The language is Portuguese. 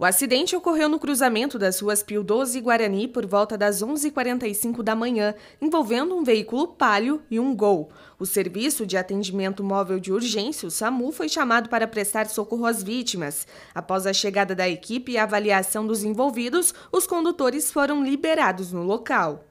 O acidente ocorreu no cruzamento das ruas Pio 12 e Guarani por volta das 11h45 da manhã, envolvendo um veículo palio e um gol. O Serviço de Atendimento Móvel de Urgência, o SAMU, foi chamado para prestar socorro às vítimas. Após a chegada da equipe e a avaliação dos envolvidos, os condutores foram liberados no local.